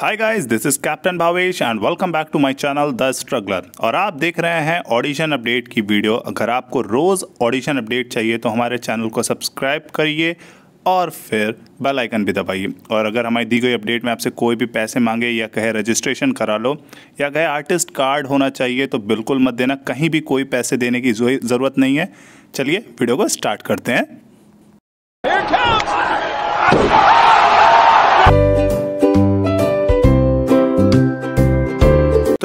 hi guys this is captain Bhavesh and welcome back to my channel the struggler और आप देख रहे हैं ऑडिशन अपडेट की वीडियो अगर आपको रोज़ ऑडिशन अपडेट चाहिए तो हमारे चैनल को सब्सक्राइब करिए और फिर बेल आइकन भी दबाइए और अगर हमारी दी गई अपडेट में आपसे कोई भी पैसे मांगे या कहे रजिस्ट्रेशन करा लो या कहे आर्टिस्ट कार्ड होना चाहिए तो बिल्कुल मत देना कहीं भी कोई पैसे देने की ज़रूरत नहीं है चलिए वीडियो को स्टार्ट करते हैं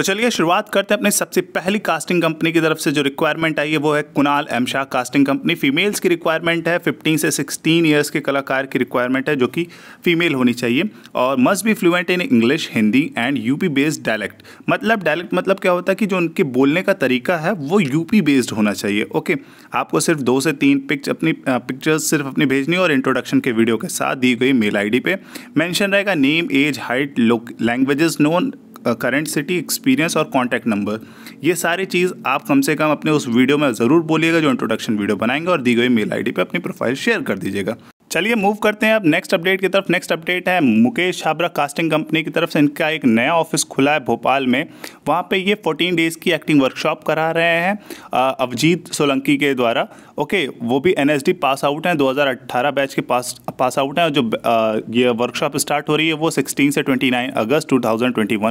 तो चलिए शुरुआत करते हैं अपनी सबसे पहली कास्टिंग कंपनी की तरफ से जो रिक्वायरमेंट आई है वो है Kunal M Shah casting company females की रिक्वायरमेंट है 15 से 16 ईयर्स के कलाकार की रिक्वायरमेंट है जो कि फीमेल होनी चाहिए और must be fluent in English Hindi and UP based dialect मतलब डायलेक्ट मतलब क्या होता है कि जो उनके बोलने का तरीका है वो यूपी बेस्ड होना चाहिए ओके आपको सिर्फ दो से तीन पिक्च अपनी पिक्चर्स सिर्फ अपनी भेजनी और इंट्रोडक्शन के वीडियो के साथ दी गई मेल डी पे मेंशन रहेगा name age height languages known current city experience और कॉन्टैक्ट नंबर ये सारी चीज़ आप कम से कम अपने उस वीडियो में ज़रूर बोलिएगा जो इंट्रोडक्शन वीडियो बनाएंगे और दी गई मेल आईडी पे अपनी प्रोफाइल शेयर कर दीजिएगा चलिए मूव करते हैं अब नेक्स्ट अपडेट की तरफ नेक्स्ट अपडेट है मुकेश छाबरा कास्टिंग कंपनी की तरफ से इनका एक नया ऑफिस खुला है भोपाल में वहाँ पे ये 14 डेज़ की एक्टिंग वर्कशॉप करा रहे हैं अवजीत सोलंकी के द्वारा ओके वो भी एन पास आउट हैं 2018 बैच के पास पास आउट हैं जो आ, ये वर्कशॉप स्टार्ट हो रही है वो सिक्सटीन से ट्वेंटी अगस्त टू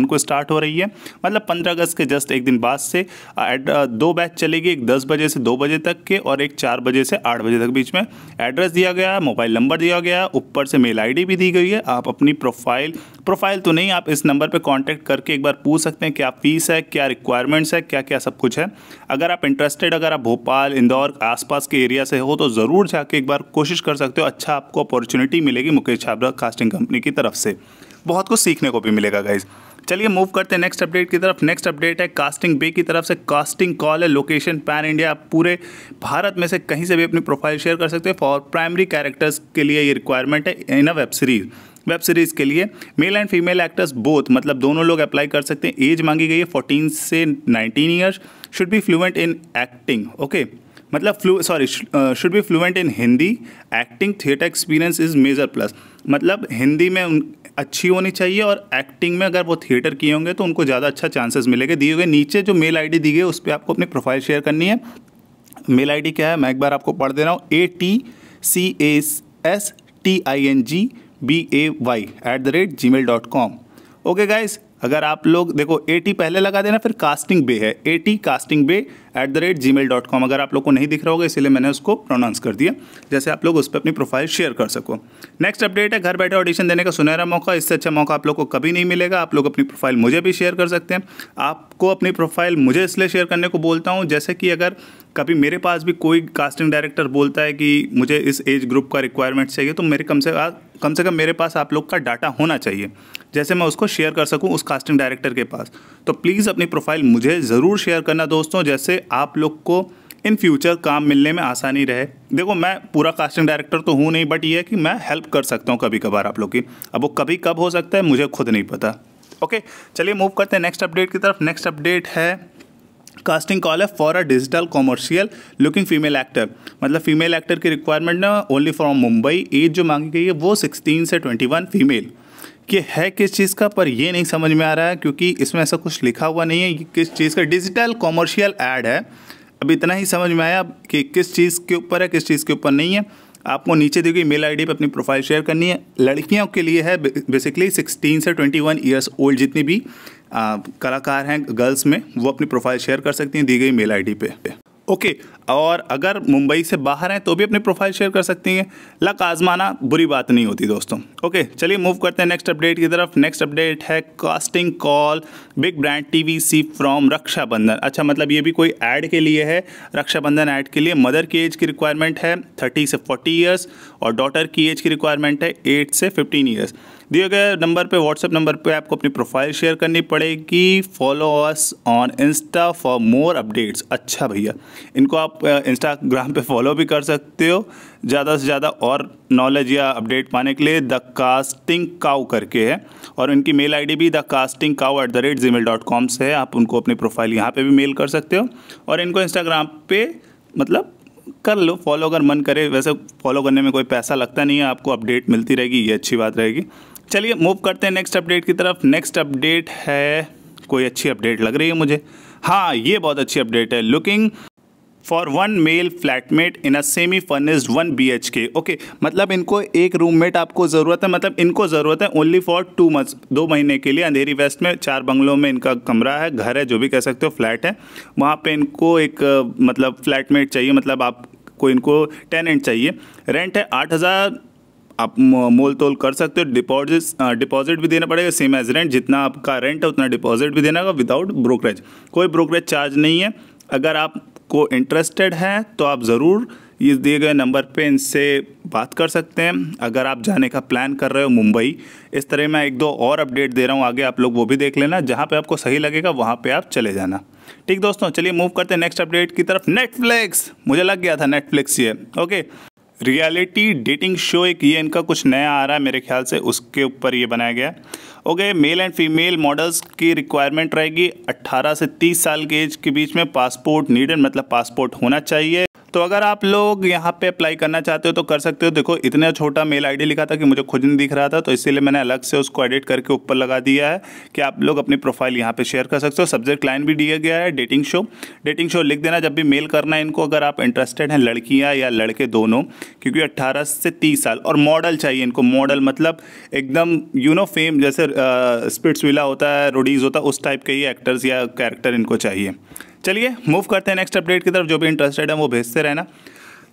को स्टार्ट हो रही है मतलब पंद्रह अगस्त के जस्ट एक दिन बाद से दो बैच चलेगी एक दस बजे से दो बजे तक के और एक चार बजे से आठ बजे तक बीच में एड्रेस दिया गया है मोबाइल मोबाइल नंबर दिया गया है ऊपर से मेल आईडी भी दी गई है आप अपनी प्रोफाइल प्रोफाइल तो नहीं आप इस नंबर पर कॉन्टैक्ट करके एक बार पूछ सकते हैं क्या फीस है क्या रिक्वायरमेंट्स है क्या क्या सब कुछ है अगर आप इंटरेस्टेड अगर आप भोपाल इंदौर आसपास के एरिया से हो तो ज़रूर जाके एक बार कोशिश कर सकते हो अच्छा आपको अपॉर्चुनिटी मिलेगी मुकेश छाबरा कास्टिंग कंपनी की तरफ से बहुत कुछ सीखने को भी मिलेगा गाइज़ चलिए मूव करते हैं नेक्स्ट अपडेट की तरफ नेक्स्ट अपडेट है कास्टिंग बे की तरफ से कास्टिंग कॉल है लोकेशन पैन इंडिया आप पूरे भारत में से कहीं से भी अपनी प्रोफाइल शेयर कर सकते हैं फॉर प्राइमरी कैरेक्टर्स के लिए ये रिक्वायरमेंट है in a web series web series के लिए male and female actors both मतलब दोनों लोग अप्लाई कर सकते हैं एज मांगी गई है फोर्टीन से nineteen years should be fluent in acting okay मतलब flu sorry should be fluent in Hindi acting theatre experience is major plus मतलब हिंदी में उन अच्छी होनी चाहिए और एक्टिंग में अगर वो थिएटर किए होंगे तो उनको ज़्यादा अच्छा चांसेस मिलेंगे दिए हुए नीचे जो मेल आईडी दी गई उस पर आपको अपनी प्रोफाइल शेयर करनी है मेल आईडी क्या है मैं एक बार आपको पढ़ दे रहा हूँ A T C S T I N G B A Y at the rate gmail dot com okay guys अगर आप लोग देखो ए पहले लगा देना फिर कास्टिंग बे है T casting bay at the rate gmail dot com अगर आप लोग को नहीं दिख रहा होगा इसलिए मैंने उसको प्रोनाउंस कर दिया जैसे आप लोग उस पर अपनी प्रोफाइल शेयर कर सको नेक्स्ट अपडेट है घर बैठे ऑडिशन देने का सुनहरा मौका इससे अच्छा मौका आप लोग को कभी नहीं मिलेगा आप लोग अपनी प्रोफाइल मुझे भी शेयर कर सकते हैं आपको अपनी प्रोफाइल मुझे इसलिए शेयर करने को बोलता हूँ जैसे कि अगर कभी मेरे पास भी कोई कास्टिंग डायरेक्टर बोलता है कि मुझे इस एज ग्रुप का रिक्वायरमेंट चाहिए तो मेरे कम से कम कम से कम मेरे पास आप लोग का डाटा होना चाहिए जैसे मैं उसको शेयर कर सकूं उस कास्टिंग डायरेक्टर के पास तो प्लीज़ अपनी प्रोफाइल मुझे ज़रूर शेयर करना दोस्तों जैसे आप लोग को इन फ्यूचर काम मिलने में आसानी रहे देखो मैं पूरा कास्टिंग डायरेक्टर तो हूँ नहीं बट ये है कि मैं हेल्प कर सकता हूँ कभी कभार आप लोग की अब वो कभी कब हो सकता है मुझे खुद नहीं पता ओके चलिए मूव करते हैं नेक्स्ट अपडेट की तरफ नेक्स्ट अपडेट है कास्टिंग कॉल है for a digital commercial looking female actor मतलब फीमेल एक्टर की रिक्वायरमेंट ना ओनली फ्रॉम मुंबई एज जो मांगी गई है वो सिक्सटीन से ट्वेंटी वन फीमेल कि है किस चीज़ का पर ये नहीं समझ में आ रहा है क्योंकि इसमें ऐसा कुछ लिखा हुआ नहीं है कि किस चीज़ का डिजिटल कॉमर्शियल एड है अब इतना ही समझ में आया कि किस चीज़ के ऊपर है किस चीज़ के ऊपर नहीं है आपको नीचे दी गई मेल आई डी अपनी प्रोफाइल शेयर करनी है लड़कियों के लिए है बेसिकली 16 से 21 ईयर्स ओल्ड जितनी भी आ, कलाकार हैं गर्ल्स में वो अपनी प्रोफाइल शेयर कर सकती हैं दी गई मेल आईडी पे ओके okay, और अगर मुंबई से बाहर हैं तो भी अपनी प्रोफाइल शेयर कर सकती हैं लक आजमाना बुरी बात नहीं होती दोस्तों ओके okay, चलिए मूव करते हैं नेक्स्ट अपडेट की तरफ नेक्स्ट अपडेट है casting call big brand C from Rakshabandhan अच्छा मतलब ये भी कोई ऐड के लिए है रक्षाबंधन ऐड के लिए मदर की एज की रिक्वायरमेंट है थर्टी से फोर्टी ईयर्स और डॉटर की एज की रिक्वायरमेंट है एट से फिफ्टीन ईयर्स दिए गए नंबर पे व्हाट्सएप नंबर पे आपको अपनी प्रोफाइल शेयर करनी पड़ेगी follow us on insta for more updates अच्छा भैया इनको आप इंस्टाग्राम पे फॉलो भी कर सकते हो ज़्यादा से ज़्यादा और नॉलेज या अपडेट पाने के लिए द कास्टिंग काउ करके है और इनकी मेल आईडी भी the casting cow at the rate gmail dot com से है आप उनको अपनी प्रोफाइल यहाँ पे भी मेल कर सकते हो और इनको इंस्टाग्राम पे मतलब कर लो फॉलो अगर मन करे वैसे फॉलो करने में कोई पैसा लगता नहीं है आपको अपडेट मिलती रहेगी ये अच्छी बात रहेगी चलिए मूव करते हैं नेक्स्ट अपडेट की तरफ नेक्स्ट अपडेट है कोई अच्छी अपडेट लग रही है मुझे हाँ ये बहुत अच्छी अपडेट है looking for one male flatmate in a semi furnished one B H K okay मतलब इनको एक रूममेट आपको ज़रूरत है मतलब इनको ज़रूरत है ओनली फॉर टू मंथ्स दो महीने के लिए अंधेरी वेस्ट में चार बंगलों में इनका कमरा है घर है जो भी कह सकते हो फ्लैट है वहाँ पे इनको एक मतलब फ्लैटमेट चाहिए मतलब आपको इनको टेनेंट चाहिए रेंट है आठ हज़ार आप मोल तोल कर सकते हो डिपॉजिट डिपॉजिट भी देना पड़ेगा सेम एज रेंट जितना आपका रेंट है उतना डिपॉजिट भी देना होगा विदाउट ब्रोकरेज कोई ब्रोकरेज चार्ज नहीं है अगर आपको इंटरेस्टेड है तो आप ज़रूर इस दिए गए नंबर पे इनसे बात कर सकते हैं अगर आप जाने का प्लान कर रहे हो मुंबई इस तरह मैं एक दो और अपडेट दे रहा हूँ आगे आप लोग वो भी देख लेना जहाँ पे आपको सही लगेगा वहाँ पे आप चले जाना ठीक दोस्तों चलिए मूव करते हैं नेक्स्ट अपडेट की तरफ नेटफ्लिक्स मुझे लग गया था नेटफ्लिक्स ये ओके रियलिटी डेटिंग शो एक ये इनका कुछ नया आ रहा है मेरे ख्याल से उसके ऊपर ये बनाया गया okay male and female models की रिक्वायरमेंट रहेगी 18 से 30 साल के एज के बीच में पासपोर्ट नीडेड मतलब पासपोर्ट होना चाहिए तो अगर आप लोग यहाँ पे अप्लाई करना चाहते हो तो कर सकते हो देखो इतना छोटा मेल आईडी लिखा था कि मुझे खुद नहीं दिख रहा था तो इसीलिए मैंने अलग से उसको एडिट करके ऊपर लगा दिया है कि आप लोग अपनी प्रोफाइल यहाँ पे शेयर कर सकते हो सब्जेक्ट लाइन भी दिया गया है डेटिंग शो डेटिंग शो लिख देना जब भी मेल करना है इनको अगर आप इंटरेस्टेड हैं लड़कियाँ या लड़के दोनों क्योंकि अट्ठारह से तीस साल और मॉडल चाहिए इनको मॉडल मतलब एकदम यू नो फेम जैसे स्पिट्स विला होता है रोडीज होता है उस टाइप के ही एक्टर्स या कैरेक्टर इनको चाहिए चलिए मूव करते हैं नेक्स्ट अपडेट की तरफ जो भी इंटरेस्टेड है वो भेजते रहना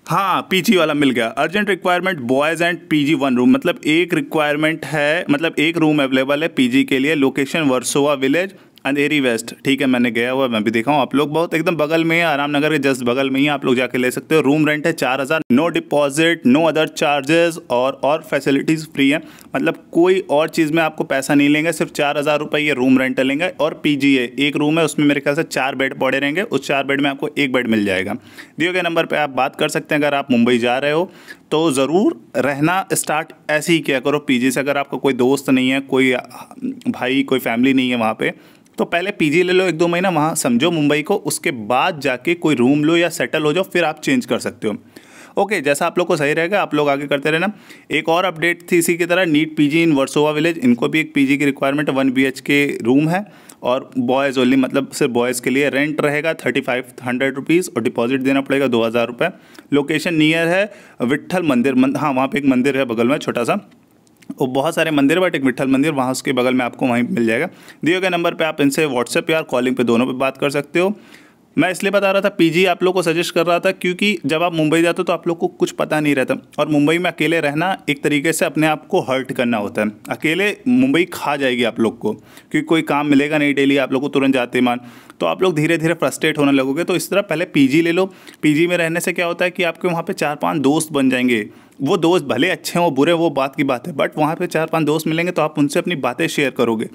हाँ पीजी वाला मिल गया urgent requirement boys and PG one room मतलब एक रिक्वायरमेंट है मतलब एक रूम अवेलेबल है पीजी के लिए location Versova village Andheri west ठीक है मैंने गया हुआ मैं भी देखा हूँ आप लोग बहुत एकदम बगल में है आराम नगर के जस्ट बगल में ही आप लोग जाके ले सकते हो रूम रेंट है चार हज़ार no deposit no other charges और और फैसिलिटीज़ फ्री है मतलब कोई और चीज़ में आपको पैसा नहीं लेंगे सिर्फ चार हज़ार रुपये ये रूम रेंट लेंगे और पी एक रूम है उसमें मेरे ख्याल से चार बेड पड़े रहेंगे उस चार बेड में आपको एक बेड मिल जाएगा दिए गए नंबर पर आप बात कर सकते हैं अगर आप मुंबई जा रहे हो तो ज़रूर रहना स्टार्ट ऐसे ही किया करो पीजी से अगर आपका कोई दोस्त नहीं है कोई भाई कोई फैमिली नहीं है वहाँ पे तो पहले पीजी ले लो एक दो महीना वहाँ समझो मुंबई को उसके बाद जाके कोई रूम लो या सेटल हो जाओ फिर आप चेंज कर सकते हो ओके जैसा आप लोग को सही रहेगा आप लोग आगे करते रहना एक और अपडेट थी इसी की तरह neat PG in Versova village इनको भी एक पीजी की requirement one B K room है और बॉयज़ ओनली मतलब सिर्फ बॉयज़ के लिए रेंट रहेगा थर्टी फाइव हंड्रेड रुपीज़ और डिपॉजिट देना पड़ेगा दो हज़ार रुपये लोकेशन नियर है विट्ठल मंदिर मन, हाँ वहाँ पे एक मंदिर है बगल में छोटा सा और बहुत सारे मंदिर बट एक विठल मंदिर वहाँ उसके बगल में आपको वहीं मिल जाएगा दिए गए नंबर पर आप इनसे व्हाट्सएप या कॉलिंग पर दोनों पर बात कर सकते हो मैं इसलिए बता रहा था पीजी आप लोग को सजेस्ट कर रहा था क्योंकि जब आप मुंबई जाते हो तो आप लोग को कुछ पता नहीं रहता और मुंबई में अकेले रहना एक तरीके से अपने आप को हर्ट करना होता है अकेले मुंबई खा जाएगी आप लोग को क्योंकि कोई काम मिलेगा नहीं डेली आप लोग को तुरंत जाते मान तो आप लोग धीरे धीरे फ्रस्ट्रेट होने लगोगे तो इस तरह पहले पीजी ले लो पीजी में रहने से क्या होता है कि आपके वहाँ पे चार पांच दोस्त बन जाएंगे वो दोस्त भले अच्छे हों बुरे वो बात की बात है बट वहाँ पे चार पांच दोस्त मिलेंगे तो आप उनसे अपनी बातें शेयर करोगे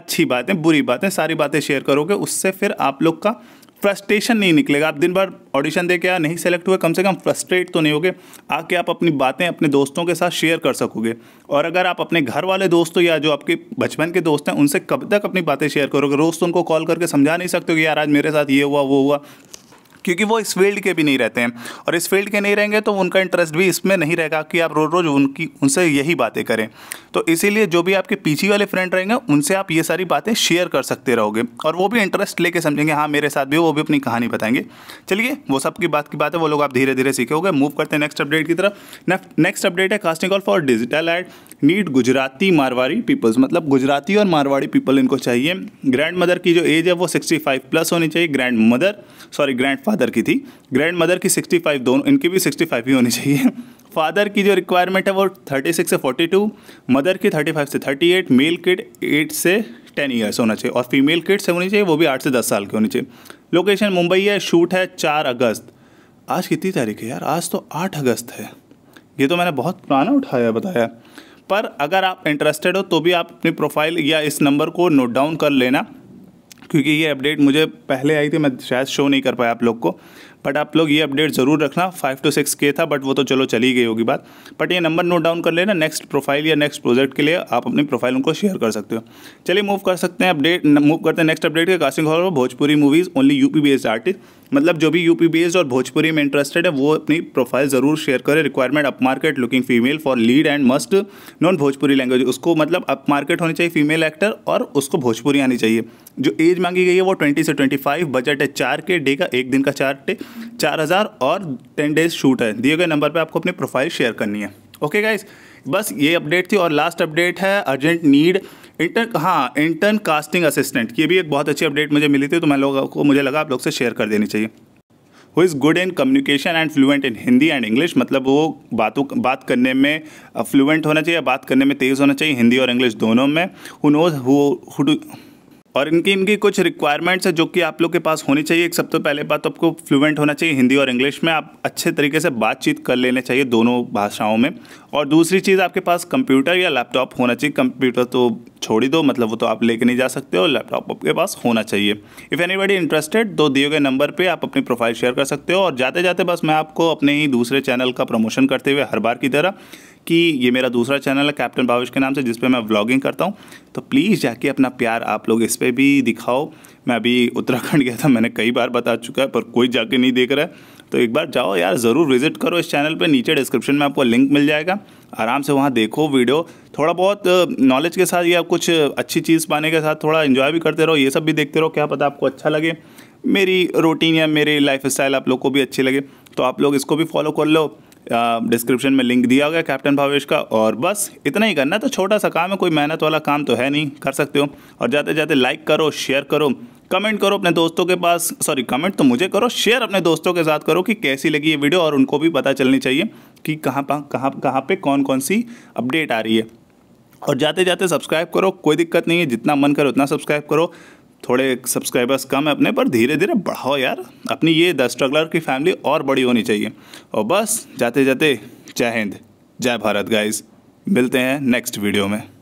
अच्छी बातें बुरी बातें सारी बातें शेयर करोगे उससे फिर आप लोग का फ्रस्ट्रेशन नहीं निकलेगा आप दिन भर ऑडिशन दे के या नहीं सेलेक्ट हुए कम से कम फ्रस्ट्रेट तो नहीं होगे आके आप अपनी बातें अपने दोस्तों के साथ शेयर कर सकोगे और अगर आप अपने घर वाले दोस्तों या जो आपके बचपन के दोस्त हैं उनसे कब तक अपनी बातें शेयर करोगे रोज़ तो उनको कॉल करके समझा नहीं सकते सकते हो कि यार आज मेरे साथ ये हुआ वो हुआ क्योंकि वो इस फील्ड के भी नहीं रहते हैं और इस फील्ड के नहीं रहेंगे तो उनका इंटरेस्ट भी इसमें नहीं रहेगा कि आप रोज़ रोज़ उनकी उनसे यही बातें करें तो इसीलिए जो भी आपके पीछे वाले फ्रेंड रहेंगे उनसे आप ये सारी बातें शेयर कर सकते रहोगे और वो भी इंटरेस्ट लेके समझेंगे हाँ मेरे साथ भी वो भी अपनी कहानी बताएंगे चलिए वो सब की बात की बात है वो लोग आप धीरे धीरे सीखे मूव करते हैं नेक्स्ट अपडेट की तरफ नेक्स्ट अपडेट है casting call for digital ad neat Gujarati Marwari peoples मतलब गुजराती और मारवाड़ी पीपल इनको चाहिए ग्रैंड मदर की जो एज है वो 65 प्लस होनी चाहिए grandmother sorry grandfather की थी ग्रैंड मदर की 65 दोनों इनकी भी 65 ही होनी चाहिए फादर की जो रिक्वायरमेंट है वो 36 से 42 मदर की 35 से 38 मेल किड 8 से 10 ईयर्स होना चाहिए और फीमेल किड से होनी चाहिए वो भी आठ से दस साल की होनी चाहिए लोकेशन मुंबई है शूट है चार अगस्त आज कितनी तारीख है यार आज तो आठ अगस्त है ये तो मैंने बहुत पुराना उठाया बताया पर अगर आप इंटरेस्टेड हो तो भी आप अपनी प्रोफाइल या इस नंबर को नोट डाउन कर लेना क्योंकि ये अपडेट मुझे पहले आई थी मैं शायद शो नहीं कर पाया आप लोग को बट आप लोग ये अपडेट ज़रूर रखना फाइव टू सिक्स के था बट वो तो चलो चली गई होगी बात बट ये नंबर नोट डाउन कर लेना नेक्स्ट प्रोफाइल या नेक्स्ट प्रोजेक्ट के लिए आप अपनी प्रोफाइल उनको शेयर कर सकते हो चलिए मूव कर सकते हैं अपडेट मूव करते हैं नेक्स्ट अपडेट के casting hall Bhojpuri movies only UP based artist मतलब जो भी यूपी बेस्ड और भोजपुरी में इंटरेस्टेड है वो अपनी प्रोफाइल ज़रूर शेयर करें requirement upmarket looking female for lead and must non Bhojpuri language उसको मतलब अप मार्केट होनी चाहिए फीमेल एक्टर और उसको भोजपुरी आनी चाहिए जो एज मांगी गई है वो ट्वेंटी से ट्वेंटी फाइव बजट है चार के डे का एक दिन का चार डे चार हज़ार और टेन डेज शूट है दिए गए नंबर पर आपको अपनी प्रोफाइल शेयर करनी है ओके गाइज बस ये अपडेट थी और लास्ट अपडेट है अर्जेंट नीड इंटर्न हाँ इंटर्न कास्टिंग असिस्टेंट ये भी एक बहुत अच्छी अपडेट मुझे मिली थी तो मैं लोगों को मुझे लगा आप लोग से शेयर कर देनी चाहिए who is good in communication and fluent in Hindi and English मतलब वो बातों बात करने में फ्लुएंट होना चाहिए बात करने में तेज़ होना चाहिए हिंदी और इंग्लिश दोनों में हु नोज हु और इनकी इनकी कुछ रिक्वायरमेंट्स है जो कि आप लोग के पास होनी चाहिए एक सबसे तो पहले बात तो आपको फ्लुएंट होना चाहिए हिंदी और इंग्लिश में आप अच्छे तरीके से बातचीत कर लेने चाहिए दोनों भाषाओं में और दूसरी चीज़ आपके पास कंप्यूटर या लैपटॉप होना चाहिए कंप्यूटर तो छोड़ ही दो मतलब वो तो आप लेके नहीं जा सकते और लैपटॉप आपके पास होना चाहिए इफ़ बडी इंटरेस्टेड तो दिए गए नंबर पे आप अपनी प्रोफाइल शेयर कर सकते हो और जाते जाते बस मैं आपको अपने ही दूसरे चैनल का प्रमोशन करते हुए हर बार की तरह कि ये मेरा दूसरा चैनल है कैप्टन भावेश के नाम से जिस पर मैं व्लॉगिंग करता हूँ तो प्लीज़ जाके अपना प्यार आप लोग इस पर भी दिखाओ मैं अभी उत्तराखंड गया था मैंने कई बार बता चुका है पर कोई जाके नहीं देख रहा है तो एक बार जाओ यार ज़रूर विजिट करो इस चैनल पे नीचे डिस्क्रिप्शन में आपको लिंक मिल जाएगा आराम से वहाँ देखो वीडियो थोड़ा बहुत नॉलेज के साथ या कुछ अच्छी चीज़ पाने के साथ थोड़ा इन्जॉय भी करते रहो ये सब भी देखते रहो क्या पता आपको अच्छा लगे मेरी रूटीन या मेरी लाइफ स्टाइल आप लोग को भी अच्छी लगे तो आप लोग इसको भी फॉलो कर लो डिस्क्रिप्शन में लिंक दिया गया कैप्टन भावेश का और बस इतना ही करना तो छोटा सा काम है कोई मेहनत वाला काम तो है नहीं कर सकते हो और जाते जाते लाइक करो शेयर करो कमेंट करो अपने दोस्तों के पास सॉरी कमेंट तो मुझे करो शेयर अपने दोस्तों के साथ करो कि कैसी लगी ये वीडियो और उनको भी पता चलनी चाहिए कि कहाँ कहाँ कहाँ पे कौन कौन सी अपडेट आ रही है और जाते जाते सब्सक्राइब करो कोई दिक्कत नहीं है जितना मन करे उतना सब्सक्राइब करो थोड़े सब्सक्राइबर्स कम है अपने पर धीरे धीरे बढ़ाओ यार अपनी ये द स्ट्रगलर की फैमिली और बड़ी होनी चाहिए और बस जाते जाते जय हिंद जय भारत गाइज मिलते हैं नेक्स्ट वीडियो में